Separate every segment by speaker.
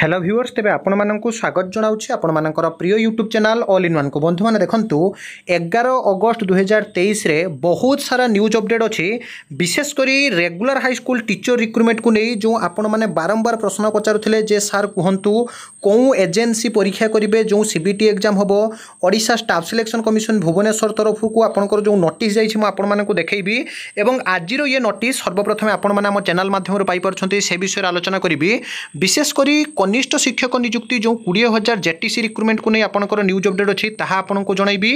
Speaker 1: hello viewers তেবে আপনার স্বাগত জনাওছি আপনার প্রিয় YouTube channel all in one বন্ধু মানে দেখুন এগার অগস্ট দুই হাজার তেইশে বহুত সারা নিউজ অপডেট অছি বিশেষ করে রেগুলার হাইস্কুল টিচর রিক্রুটমেন্ট কু নেই যে আপন মানে বারম্বার প্রশ্ন পচারুলে যে স্যার কুহতু কেউ এজেন্সি পরীক্ষা করবে যে সিবিটি এক্সাম হব Odisha staff selection commission Bhubaneswar তরফকু আপনার যে নোটিস যাই আপনার দেখবি এবং আজির ইয়ে নোটিস সর্বপ্রথমে আপনার আমার চ্যানেল মাধ্যমে পাইপার সে বিষয়ে আলোচনা করবি বিশেষ করে কনিষ্ঠ শিক্ষক নিযুক্তি যে কোড়িয়ে হাজার জেটিসি রিক্রুটমেন্ট নিয়ে আপনার নিউজ অপডেট অছি তাহা আপনার জনাইবি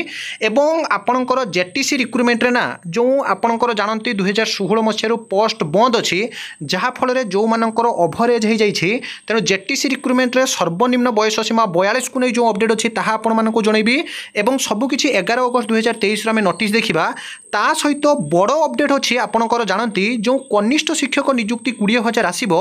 Speaker 1: এবং আপনার জেটিসি রিক্রুটমেন্টরে না যে আপনার জাঁতি দুই হাজার ষোহল মশার পোস্ট বন্ধ অছি যাফলের যে ওভরেজ হয়ে যাই তেমন জেটিসি রিক্রুটমেন্টরে সর্বনিম্ন বয়স সীমা বয়ালিশকে নিয়ে যে অপডেট অছি তাহা আপনার জনাইবি এবং সবুকিছি এগার অগস্ট দুই হাজার তেইশর আমি নোটিস দেখা তা সহিত বড় অপডেট অছি আপনার জাঁতি যে কনিষ্ঠ শিক্ষক নিযুক্তি কোড়িয়ে হাজার আসব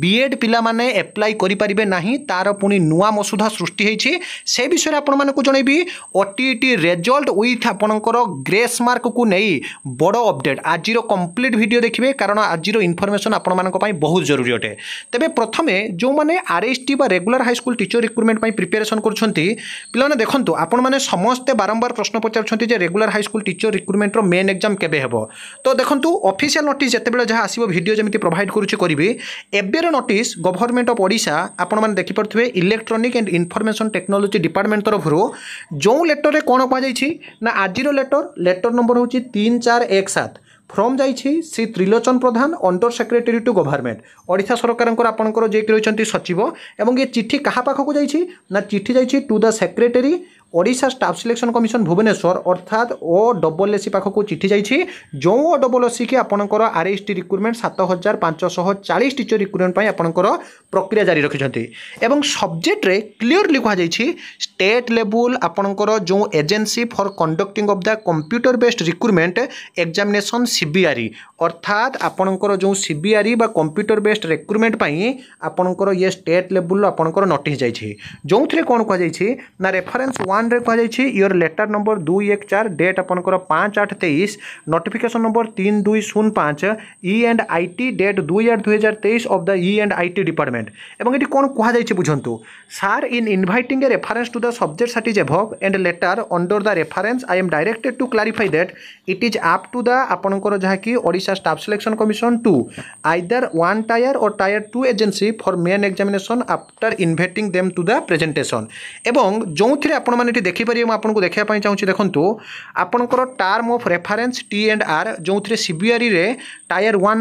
Speaker 1: বিএড পিলা মানে এপ্লাই করে ପାଇପାରିବେ ନାହିଁ ତା'ର ପୁଣି ନୂଆ ମସୁଧା ସୃଷ୍ଟି ହୋଇଛି ସେ ବିଷୟରେ ଆପଣମାନଙ୍କୁ ଜଣେଇବି ଓଟିଇଟି ରେଜଲ୍ଟ ୱିଥ୍ ଆପଣଙ୍କର ଗ୍ରେସ୍ ମାର୍କକୁ ନେଇ ବଡ଼ ଅପଡେଟ୍ ଆଜିର କମ୍ପ୍ଲିଟ୍ ଭିଡ଼ିଓ ଦେଖିବେ କାରଣ ଆଜିର ଇନଫର୍ମେସନ୍ ଆପଣମାନଙ୍କ ପାଇଁ ବହୁତ ଜରୁରୀ ଅଟେ ତେବେ ପ୍ରଥମେ ଯେଉଁମାନେ ଆର୍ ଏସ୍ ଟି ବା ରେଗୁଲାର ହାଇସ୍କୁଲ ଟିଚର ରିକ୍ରୁଟମେଣ୍ଟ ପାଇଁ ପ୍ରିପାରେସନ୍ କରୁଛନ୍ତି ପିଲାମାନେ ଦେଖନ୍ତୁ ଆପଣମାନେ ସମସ୍ତେ ବାରମ୍ବାର ପ୍ରଶ୍ନ ପଚାରୁଛନ୍ତି ଯେ ରେଗୁଲାର ହାଇସ୍କୁଲ ଟିଚର ରିକ୍ରୁଟମେଣ୍ଟର ମେନ୍ ଏକ୍ଜାମ୍ କେବେ ହେବ ତ ଦେଖନ୍ତୁ ଅଫିସିଆଲ ନୋଟିସ୍ ଯେତେବେଳେ ଯାହା ଆସିବ ଭିଡ଼ିଓ ଯେମିତି ପ୍ରୋଭାଇଡ଼ କରୁଛି କରିବି ଏବେର ନୋଟିସ୍ ଗଭର୍ଣ୍ଣମେଣ୍ଟ ଅଫ୍ ଓଡ଼ିଶା ଆପଣମାନେ ଦେଖିପାରୁଥିବେ electronic and information technology department ତରଫରୁ ଯେଉଁ ଲେଟର୍ରେ କ'ଣ କୁହାଯାଇଛି ନା ଆଜିର ଲେଟର୍ ଲେଟର୍ ନମ୍ବର ହେଉଛି ତିନି ଚାରି ଏକ ସାତ ফ্রম যাইছি Shri Trilochan Pradhan under secretary to government Odisha সরকারঙ্কর আপনার যে রয়েছেন সচিব এবং এ চিঠি কাহা পাখক যাইছি না চিঠি যাইছি to the secretary Odisha staff selection commission Bhubaneswar ଅର୍ଥାତ୍ ଓ ଡବଲ୍ ଏସ୍ସି ପାଖକୁ ଚିଠି ଯାଇଛି ଯେଉଁ ଓ ଡବଲ୍ ଏସ୍ସି କି ଆପଣଙ୍କର ଆର୍ ଏସ୍ ଟି ରିକ୍ରୁଟମେଣ୍ଟ ସାତ ହଜାର ପାଞ୍ଚଶହ ଚାଳିଶ ଟିଚର ରିକ୍ରୁଟମେଣ୍ଟ ପାଇଁ ଆପଣଙ୍କର ପ୍ରକ୍ରିୟା ଜାରି ରଖିଛନ୍ତି ଏବଂ ସବଜେକ୍ଟରେ କ୍ଲିଅରଲି କୁହାଯାଇଛି ଷ୍ଟେଟ୍ ଲେବୁଲ୍ ଆପଣଙ୍କର ଯେଉଁ agency for conducting of the computer based recruitment examination CBRE ଅର୍ଥାତ୍ ଆପଣଙ୍କର ଯେଉଁ ସିବିଆର୍ଇ ବା କମ୍ପ୍ୟୁଟର ବେସ୍ଡ ରିକ୍ରୁଟମେଣ୍ଟ ପାଇଁ ଆପଣଙ୍କର ଇଏ ଷ୍ଟେଟ୍ ଲେବୁଲ୍ରୁ ଆପଣଙ୍କର ନୋଟିସ୍ ଯାଇଛି ଯେଉଁଥିରେ କ'ଣ କୁହାଯାଇଛି ନା ରେଫରେନ୍ସ ୱାନ୍ ୱାନ୍ରେ କୁହାଯାଇଛି ଇୟର୍ ଲେଟର୍ ନମ୍ବର ଦୁଇ ଏକ ଚାରି ଡେଟ୍ ଆପଣଙ୍କର ପାଞ୍ଚ ଆଠ ତେଇଶ ନୋଟିଫିକେସନ୍ ନମ୍ବର ତିନି ଦୁଇ ଶୂନ ପାଞ୍ଚ E and I T date ଦୁଇ ଆଠ ଦୁଇ ହଜାର ତେଇଶ of the E and I T department ଏବଂ ଏଠି କ'ଣ କୁହାଯାଇଛି ବୁଝନ୍ତୁ sir in inviting a reference to the subject cited is above and letter under the reference I am directed to clarify that it is up to the ଆପଣଙ୍କର ଯାହାକି Odisha staff selection commission to either one tier ଓ tier two agency for main examination after inviting them to the presentation ଏବଂ ଯେଉଁଥିରେ ଆପଣମାନେ আপনার এটি দেখিপারে মু আপনার দেখা চাহুছি দেখুন আপনার term of reference T and R যে সিবিআরে tier one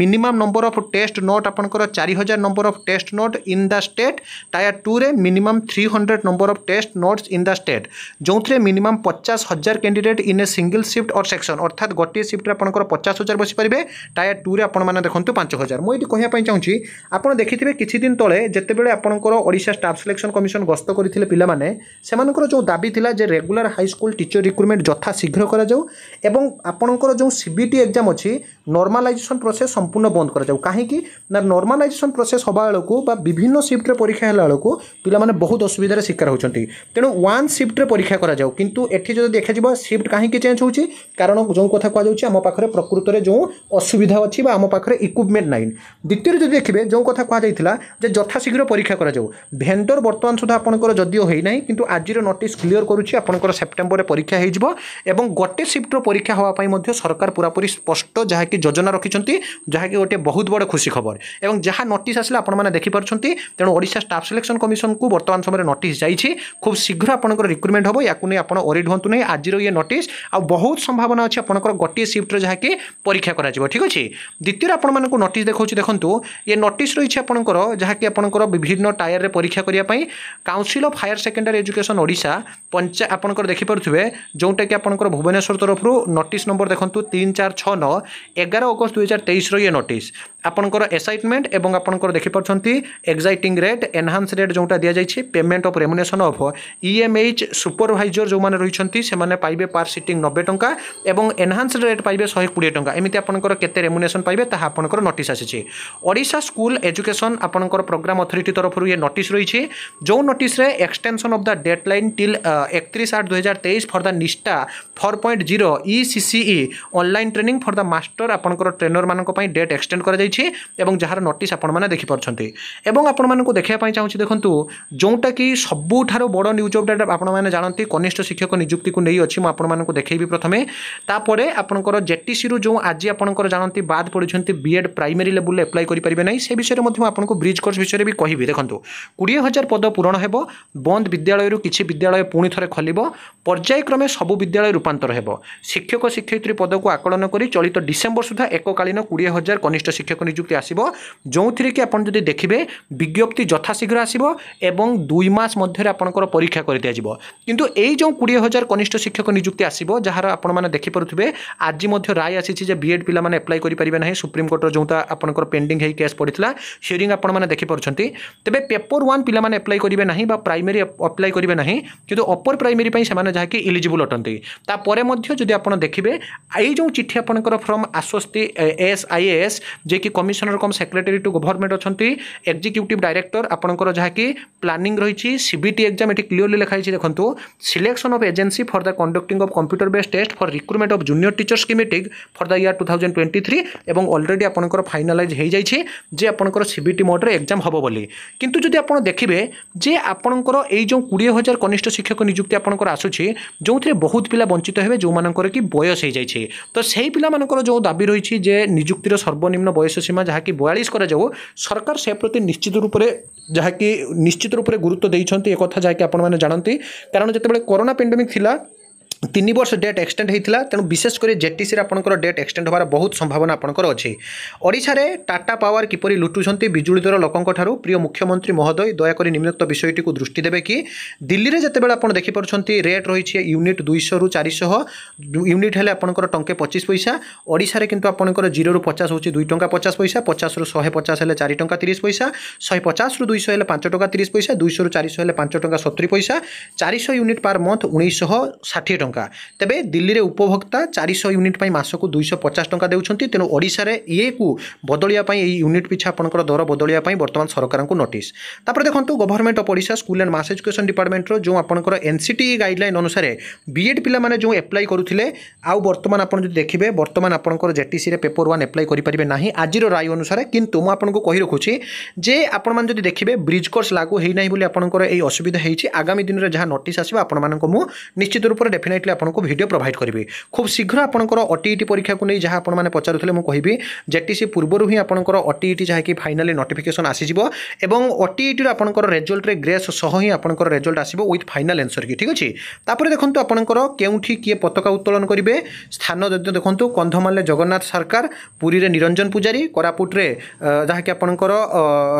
Speaker 1: minimum number of test node আপনার চারি হাজার number of test node in the state tier টুরে minimum three hundred number of test nodes in the state যে minimum পচাশ হাজার candidate in a single shift or section অর্থাৎ গোটিয়ে সিফ্টরে আপনার পচাশ হাজার বসিপারে টায়ার টুরে আপনার দেখুন পাঁচ হাজার মু এটি কহা চাহুছি আপনার দেখিবে কিছুদিন তলে যেতবে আপনার ওড়শা স্টাফ সিলেকশন কমিশন গস্ত করে পিলা সে ଯେଉଁ ଦାବି ଥିଲା ଯେ ରେଗୁଲାର ହାଇସ୍କୁଲ ଟିଚର ରିକ୍ରୁଟମେଣ୍ଟ ଯଥା ଶୀଘ୍ର କରାଯାଉ ଏବଂ ଆପଣଙ୍କର ଯେଉଁ ସି ବି ଟି ଏକ୍ଜାମ୍ ଅଛି ନର୍ମାଲାଇଜେସନ୍ ପ୍ରୋସେସ୍ ସମ୍ପୂର୍ଣ୍ଣ ବନ୍ଦ କରାଯାଉ କାହିଁକି ନା ନର୍ମାଲାଇଜେସନ୍ ପ୍ରୋସେସ୍ ହେବା ବେଳକୁ ବା ବିଭିନ୍ନ ସିଫ୍ଟରେ ପରୀକ୍ଷା ହେଲା ବେଳକୁ ପିଲାମାନେ ବହୁତ ଅସୁବିଧାର ଶିକାର ହେଉଛନ୍ତି ତେଣୁ ୱାନ୍ ସିଫ୍ଟରେ ପରୀକ୍ଷା କରାଯାଉ କିନ୍ତୁ ଏଠି ଯଦି ଦେଖାଯିବ ସିଫ୍ଟ କାହିଁକି ଚେଞ୍ଜ ହେଉଛି କାରଣ ଯେଉଁ କଥା କୁହାଯାଉଛି ଆମ ପାଖରେ ପ୍ରକୃତରେ ଯେଉଁ ଅସୁବିଧା ଅଛି ବା ଆମ ପାଖରେ ଇକ୍ୱିପମେଣ୍ଟ ନାହିଁ ଦ୍ୱିତୀୟରେ ଯଦି ଦେଖିବେ ଯେଉଁ କଥା କୁହାଯାଇଥିଲା ଯେ ଯଥାଶୀଘ୍ର ପରୀକ୍ଷା କରାଯାଉ ଭେଣ୍ଡର ବର୍ତ୍ତମାନ ସୁଦ୍ଧା ଆପଣଙ୍କର ଯଦିଓ ହୋଇନାହିଁ କିନ୍ତୁ ଆଜିର নোটিস ক্লিয়র করুছি আপনার সেপ্টেম্বরে পরীক্ষা হয়েযিব এবং গোটে সিফ্টর পরীক্ষা হওয়া পাই সরকার পুরাপুরি স্পষ্ট যা কি যোজনা রাখি যা কি গোটে বহুত বড় খুশি খবর এবং যা নোটিস আসলে আপনার দেখিপারছেন তেমন ওড়শা স্টাফ সিলেকশন কমিশন কু বর্তমান সময় নোটিস যাই খুব শীঘ্র আপনার রিক্রুটমেন্ট হব ইয়াকু নিয়ে আপনার অরিড হুঁতু না আজির ইয়ে নোটিস আহত সম্ভাবনা অনেক আপনার গোটিয়ে সিফ্টর যা কি পরীক্ষা করা ঠিক আছে দ্বিতীয় আপনার নোটিস দেখাচ্ছি দেখুন ইয়ে নোটিস রয়েছে আপনার যা কি আপনার বিভিন্ন টায়ারে পরীক্ষা করা council of higher secondary education Odisha আচ্ছা পঞ্চা আপনার দেখিপারে যেটাকি আপনার ভুবনেশ্বর তরফর নোটিস নম্বর দেখুন তিন চার ছ ন এগার অগস্ট দুই হাজার তেইশর ইয়ে নোটিস আপনার এসাইটমেন্ট এবং আপনার দেখিপার এক্সাইটিং রেট এনহান্স রেট যেটা দিয়েছে payment of remuneration of EMH supervisor যে রয়েছেন সে পাইবে পার সিটিং নবে টঙ্কা এবং এনহান্স রেট পাইবে শহে কোড়ি টঙ্কা এমনি আপনার কেতে রেমুনেসন পাইবে তাহা আপনার নোটিস আসিছে ওড়শা স্কুল এজুকেশন আপনার প্রোগ্রাম অথরিটি তরফর ইয়ে নোটিস রয়েছে যে নোটিসে extension of the deadline till একত্রিশ আট দুই হাজার তেইশ for the Nishtha four point zero ECCE online training for the master আপনার ট্রেনর মানুষ ডেট এক্সটেন্ড করা যাই ଅଛି ଏବଂ ଯାହାର ନୋଟିସ୍ ଆପଣମାନେ ଦେଖିପାରୁଛନ୍ତି ଏବଂ ଆପଣମାନଙ୍କୁ ଦେଖିବା ପାଇଁ ଚାହୁଁଛି ଦେଖନ୍ତୁ ଯେଉଁଟାକି ସବୁଠାରୁ ବଡ଼ ନ୍ୟୁଜ୍ ଅପଡ଼େଟ୍ ଆପଣମାନେ ଜାଣନ୍ତି କନିଷ୍ଠ ଶିକ୍ଷକ ନିଯୁକ୍ତିକୁ ନେଇ ଅଛି ମୁଁ ଆପଣମାନଙ୍କୁ ଦେଖେଇବି ପ୍ରଥମେ ତାପରେ ଆପଣଙ୍କର ଜେଟିସିରୁ ଯେଉଁ ଆଜି ଆପଣଙ୍କର ଜାଣନ୍ତି ବାଦ ପଡ଼ିଛନ୍ତି ବିଏଡ଼୍ ପ୍ରାଇମେରୀ ଲେବୁଲରେ ଆପ୍ଲାଏ କରିପାରିବେ ନାହିଁ ସେ ବିଷୟରେ ମଧ୍ୟ ମୁଁ ଆପଣଙ୍କୁ ବ୍ରିଜ୍ କୋର୍ସ ବିଷୟରେ ବି କହିବି ଦେଖନ୍ତୁ କୋଡ଼ିଏ ହଜାର ପଦ ପୂରଣ ହେବ ବନ୍ଦ ବିଦ୍ୟାଳୟରୁ କିଛି ବିଦ୍ୟାଳୟ ପୁଣି ଥରେ ଖୋଲିବ ପର୍ଯ୍ୟାୟକ୍ରମେ ସବୁ ବିଦ୍ୟାଳୟ ରୂପାନ୍ତର ହେବ ଶିକ୍ଷକ ଶିକ୍ଷୟିତ୍ରୀ ପଦକୁ ଆକଳନ କରି ଚଳିତ ଡିସେମ୍ବର ସୁଦ୍ଧା ଏକକାଳୀନ କୋଡ଼ିଏ ହଜାର କନିଷ୍ଠ ଶିକ୍ଷକ ଏକ ନିଯୁକ୍ତି ଆସିବ ଯେଉଁଥିରେକି ଆପଣ ଯଦି ଦେଖିବେ ବିଜ୍ଞପ୍ତି ଯଥାଶୀଘ୍ର ଆସିବ ଏବଂ ଦୁଇ ମାସ ମଧ୍ୟରେ ଆପଣଙ୍କର ପରୀକ୍ଷା କରିଦିଆଯିବ କିନ୍ତୁ ଏଇ ଯେଉଁ କୋଡ଼ିଏ ହଜାର କନିଷ୍ଠ ଶିକ୍ଷକ ନିଯୁକ୍ତି ଆସିବ ଯାହାର ଆପଣମାନେ ଦେଖିପାରୁଥିବେ ଆଜି ମଧ୍ୟ ରାୟ ଆସିଛି ଯେ ବିଏଡ଼୍ ପିଲାମାନେ ଆପ୍ଲାଏ କରିପାରିବେ ନାହିଁ ସୁପ୍ରିମକୋର୍ଟର ଯେଉଁଟା ଆପଣଙ୍କର ପେଣ୍ଡିଂ ହେଇ କେସ୍ ପଡ଼ିଥିଲା ହିୟରିଂ ଆପଣମାନେ ଦେଖିପାରୁଛନ୍ତି ତେବେ ପେପର ୱାନ୍ ପିଲାମାନେ ଆପ୍ଲାଏ କରିବେ ନାହିଁ ବା ପ୍ରାଇମେରୀ ଆପ୍ଲାଏ କରିବେ ନାହିଁ କିନ୍ତୁ ଅପର ପ୍ରାଇମେରୀ ପାଇଁ ସେମାନେ ଯାହାକି ଇଲିଜିବୁଲ୍ ଅଟନ୍ତି ତାପରେ ମଧ୍ୟ ଯଦି ଆପଣ ଦେଖିବେ ଏଇ ଯେଉଁ ଚିଠି ଆପଣଙ୍କର ଫ୍ରମ୍ ଆଶ୍ୱସ୍ତି ଏସ୍ ଆଇ ଏ ଏସ୍ ଯିଏକି রয়েছে commissioner cum secretary to government অনেক এক্সিকিউটিভ ডাইরেক্টর আপনার যা কি প্ল্যানিং রয়েছে সিবিটি এক্সাম এটি ক্লিওরলি লেখা হয়েছে দেখুন selection of agency for the conducting of computer base test for recruitment of junior teachers committee for the year two thousand twenty three এবং অলরেডি আপনার ফাইনালাইজ হয়ে যাই যে আপনার সিবিটি মোড্রে এক্সাম হব বলে কিন্তু যদি আপনার দেখবে যে আপনার এই যে কোড়িয়ে হাজার কনিষ্ঠ শিক্ষক নিযুক্তি আপনার আসুছে যে বহুত পিলা বঞ্চিত হবে যে কি বয়স হয়ে যাই তো সেই পিলা যে দাবি রয়েছে যে নিযুক্তির সর্বনিম্ন বয়স ସୀମା ଯାହାକି ବୟାଳିଶ କରାଯାଉ ସରକାର ସେ ପ୍ରତି ନିଶ୍ଚିତ ରୂପରେ ଯାହାକି ନିଶ୍ଚିତ ରୂପରେ ଗୁରୁତ୍ୱ ଦେଇଛନ୍ତି ଏ କଥା ଯାହାକି ଆପଣମାନେ ଜାଣନ୍ତି କାରଣ ଯେତେବେଳେ କରୋନା ପେଣ୍ଡେମିକ୍ ଥିଲା ତିନି ବର୍ଷ ଡେଟ୍ ଏକ୍ସଟେଣ୍ଡ ହୋଇଥିଲା ତେଣୁ ବିଶେଷ କରି ଜେଟିସିରେ ଆପଣଙ୍କର ଡେଟ୍ ଏକ୍ସଟେଣ୍ଡ ହେବାର ବହୁତ ସମ୍ଭାବନା ଆପଣଙ୍କର ଅଛି ଓଡ଼ିଶାରେ ଟାଟା ପାୱାର କିପରି ଲୁଟୁଛନ୍ତି ବିଜୁଳି ଦର ଲୋକଙ୍କଠାରୁ ପ୍ରିୟ ମୁଖ୍ୟମନ୍ତ୍ରୀ ମହୋଦୟ ଦୟାକରି ନିମ୍ନୋକ୍ତ ବିଷୟଟିକୁ ଦୃଷ୍ଟି ଦେବେ କି ଦିଲ୍ଲୀରେ ଯେତେବେଳେ ଆପଣ ଦେଖିପାରୁଛନ୍ତି ରେଟ୍ ରହିଛି ୟୁନିଟ୍ ଦୁଇଶହରୁ ଚାରିଶହ ୟୁନିଟ୍ ହେଲେ ଆପଣଙ୍କର ଟଙ୍କେ ପଚିଶ ପଇସା ଓଡ଼ିଶାରେ କିନ୍ତୁ ଆପଣଙ୍କର ଜିରୋରୁ ପଚାଶ ହେଉଛି ଦୁଇ ଟଙ୍କା ପଚାଶ ପଇସା ପଚାଶରୁ ଶହେ ପଚାଶ ହେଲେ ଚାରି ଟଙ୍କା ତିରିଶ ପଇସା ଶହେ ପଚାଶରୁ ଦୁଇଶହ ହେଲେ ପାଞ୍ଚ ଟଙ୍କା ତିରିଶ ପଇସା ଦୁଇଶହରୁ ଚାରିଶହ ହେଲେ ପାଞ୍ଚ ଟଙ୍କା ସତୁରି ପଇସା ଚାରିଶହ ୟୁନିଟ୍ ପାର୍ ମନ୍ଥ ଉଣେଇଶହ ଷାଠିଏ ଟଙ୍କା ଟଙ୍କା ତେବେ ଦିଲ୍ଲୀରେ ଉପଭୋକ୍ତା ଚାରିଶହ ୟୁନିଟ୍ ପାଇଁ ମାସକୁ ଦୁଇଶହ ପଚାଶ ଟଙ୍କା ଦେଉଛନ୍ତି ତେଣୁ ଓଡ଼ିଶାରେ ଇଏକୁ ବଦଳିବା ପାଇଁ ଏହି ୟୁନିଟ୍ ପିଛା ଆପଣଙ୍କର ଦର ବଦଳିବା ପାଇଁ ବର୍ତ୍ତମାନ ସରକାରଙ୍କୁ ନୋଟିସ୍ ତାପରେ ଦେଖନ୍ତୁ government of Odisha school and mass education ଡିପାର୍ଟମେଣ୍ଟର ଯେଉଁ ଆପଣଙ୍କର ଏନ୍ ସି ଟି ଗାଇଡ଼ଲାଇନ୍ ଅନୁସାରେ ବିଏଡ଼୍ ପିଲାମାନେ ଯେଉଁ ଆପ୍ଲାଏ କରୁଥିଲେ ଆଉ ବର୍ତ୍ତମାନ ଆପଣ ଯଦି ଦେଖିବେ ବର୍ତ୍ତମାନ ଆପଣଙ୍କର ଜେଟିସିରେ ପେପର ୱାନ୍ ଆପ୍ଲାଏ କରିପାରିବେ ନାହିଁ ଆଜିର ରାୟ ଅନୁସାରେ କିନ୍ତୁ ମୁଁ ଆପଣଙ୍କୁ କହି ରଖୁଛି ଯେ ଆପଣମାନେ ଯଦି ଦେଖିବେ ବ୍ରିଜ୍ କୋର୍ସ ଲାଗୁ ହୋଇନାହିଁ ବୋଲି ଆପଣଙ୍କର এই অসুবিধা হয়েছে আগামী দিনের যা নোটিস আসবে আপনার নিশ্চিত রূপে ডেফিনেট ডেଫିନେଟଲି ଆପଣଙ୍କୁ ଭିଡ଼ିଓ ପ୍ରୋଭାଇଡ଼ କରିବି ଖୁବ୍ ଶୀଘ୍ର ଆପଣଙ୍କର ଓଟିଇଟି ପରୀକ୍ଷାକୁ ନେଇ ଯାହା ଆପଣମାନେ ପଚାରୁଥିଲେ ମୁଁ କହିବି ଜେଟିସି ପୂର୍ବରୁ ହିଁ ଆପଣଙ୍କର ଓଟିଇଟି ଯାହାକି ଫାଇନାଲି ନୋଟିଫିକେସନ୍ ଆସିଯିବ ଏବଂ ଓଟିଇଟିର ଆପଣଙ୍କର ରେଜଲ୍ଟରେ ଗ୍ରେସ୍ ସହ ହିଁ ଆପଣଙ୍କର ରେଜଲ୍ଟ ଆସିବ ୱିଥ୍ ଫାଇନାଲ୍ ଆନ୍ସର୍ କି ଠିକ୍ ଅଛି ତାପରେ ଦେଖନ୍ତୁ ଆପଣଙ୍କର କେଉଁଠି କିଏ ପତାକା ଉତ୍ତୋଳନ କରିବେ ସ୍ଥାନ ଯଦି ଦେଖନ୍ତୁ କନ୍ଧମାଳରେ ଜଗନ୍ନାଥ ସରକାର ପୁରୀରେ ନିରଞ୍ଜନ ପୂଜାରୀ କୋରାପୁଟରେ ଯାହାକି ଆପଣଙ୍କର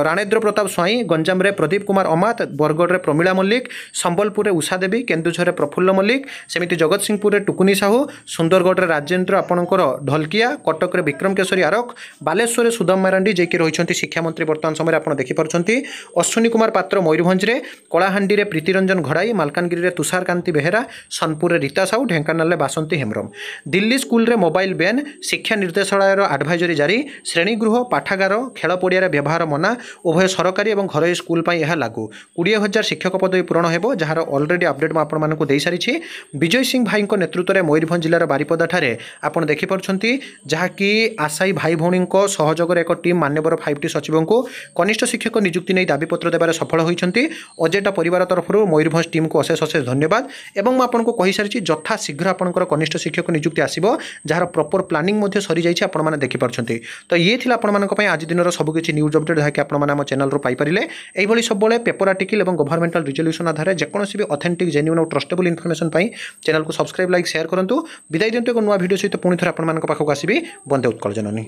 Speaker 1: ରାଣେନ୍ଦ୍ର ପ୍ରତାପ ସ୍ୱାଇଁ ଗଞ୍ଜାମରେ ପ୍ରଦୀପ କୁମାର ଅମାତ ବରଗଡ଼ରେ ପ୍ରମିଳା ମଲ୍ଲିକ ସମ୍ବଲପୁରରେ ଉଷା ଦେବୀ କେନ୍ଦୁଝରରେ ପ୍ରଫୁଲ୍ଲ ମଲ୍ଲିକ ସେମିତି ଏଇଠି ଜଗତସିଂହପୁରରେ ଟୁକୁନି ସାହୁ ସୁନ୍ଦରଗଡ଼ରେ ରାଜେନ୍ଦ୍ର ଆପଣଙ୍କର ଢଲକିଆ କଟକରେ ବିକ୍ରମ କେଶରୀ ଆରକ ବାଲେଶ୍ୱରରେ ସୁଦାମ ମାରାଣ୍ଡି ଯିଏକି ରହିଛନ୍ତି ଶିକ୍ଷାମନ୍ତ୍ରୀ ବର୍ତ୍ତମାନ ସମୟରେ ଆପଣ ଦେଖିପାରୁଛନ୍ତି ଅଶ୍ୱିନୀ କୁମାର ପାତ୍ର ମୟୂରଭଞ୍ଜରେ କଳାହାଣ୍ଡିରେ ପ୍ରୀତିରଞ୍ଜନ ଘଡ଼ାଇ ମାଲକାନଗିରିରେ ତୁଷାରକାନ୍ତି ବେହେରା ସୋନପୁରରେ ରୀତା ସାହୁ ଢେଙ୍କାନାଳରେ ବାସନ୍ତୀ ହେମ୍ରମ ଦିଲ୍ଲୀ ସ୍କୁଲରେ ମୋବାଇଲ ବ୍ୟାନ୍ ଶିକ୍ଷା ନିର୍ଦ୍ଦେଶାଳୟର ଆଡଭାଇଜରୀ ଜାରି ଶ୍ରେଣୀଗୃହ ପାଠାଗାର ଖେଳ ପଡ଼ିଆରେ ବ୍ୟବହାର ମନା ଉଭୟ ସରକାରୀ ଏବଂ ଘରୋଇ ସ୍କୁଲ ପାଇଁ ଏହା ଲାଗୁ କୋଡ଼ିଏ ହଜାର ଶିକ୍ଷକ ପଦବୀ ପୂରଣ ହେବ ଯାହାର ଅଲରେଡ଼ି ଅପଡେଟ୍ ମୁଁ ଆପଣମାନଙ୍କୁ ଦେଇସାରିଛି ବିଜୟ ବିଜୟ ସିଂ ଭାଇଙ୍କ ନେତୃତ୍ୱରେ ମୟୂରଭଞ୍ଜ ଜିଲ୍ଲାର ବାରିପଦାଠାରେ ଆପଣ ଦେଖିପାରୁଛନ୍ତି ଯାହାକି ଆଶାୟୀ ଭାଇ ଭଉଣୀଙ୍କ ସହଯୋଗରେ ଏକ ଟିମ୍ ମାନ୍ୟବର ଫାଇଭ୍ ଟି ସଚିବଙ୍କୁ କନିଷ୍ଠ ଶିକ୍ଷକ ନିଯୁକ୍ତି ନେଇ ଦାବିପତ୍ର ଦେବାରେ ସଫଳ ହୋଇଛନ୍ତି ଅଜେଟା ପରିବାର ତରଫରୁ ମୟୂରଭଞ୍ଜ ଟିମ୍କୁ ଅଶେଷ ଅଶେଷ ଧନ୍ୟବାଦ ଏବଂ ମୁଁ ଆପଣଙ୍କୁ କହିସାରିଛି ଯଥା ଶୀଘ୍ର ଆପଣଙ୍କର କନିଷ୍ଠ ଶିକ୍ଷକ ନିଯୁକ୍ତି ଆସିବ ଯାହାର ପ୍ରପର ପ୍ଲାନିଂ ମଧ୍ୟ ସରିଯାଇଛି ଆପଣମାନେ ଦେଖିପାରୁଛନ୍ତି ତ ଇଏ ଥିଲା ଆପଣମାନଙ୍କ ପାଇଁ ଆଜି ଦିନର ସବୁକିଛି ନ୍ୟୁଜ୍ ଅପଡେଟ୍ ଯାହାକି ଆପଣମାନେ ଆମ ଚ୍ୟାନେଲରୁ ପାଇପାରିଲେ ଏଇଭଳି ସବୁବେଳେ ପେପର ଆର୍ଟିକଲ୍ ଏବଂ ଗଭର୍ଣ୍ଣମେଣ୍ଟାଲ ରିଜଲ୍ୟୁସନ୍ ଆଧାରରେ ଯେକୌଣସି ବି ଅଥେଣ୍ଟିକ୍ ଜେନ୍ୟୁନ୍ ଆଉ ଟ୍ରଷ୍ଟେବୁଲ୍ ଇନଫର୍ମେସନ୍ ପାଇଁ ଚ୍ୟାନେଲ୍କୁ ସବସ୍କ୍ରାଇବ୍ ଲାଇକ୍ ସେୟାର କରନ୍ତୁ ବିଦାୟ ଦିଅନ୍ତୁ ଏକ ନୂଆ ଭିଡ଼ିଓ ସହିତ ପୁଣି ଥରେ ଆପଣମାନଙ୍କ ପାଖକୁ ଆସିବି ବନ୍ଦେ ଉତ୍କଳ ଜନନୀ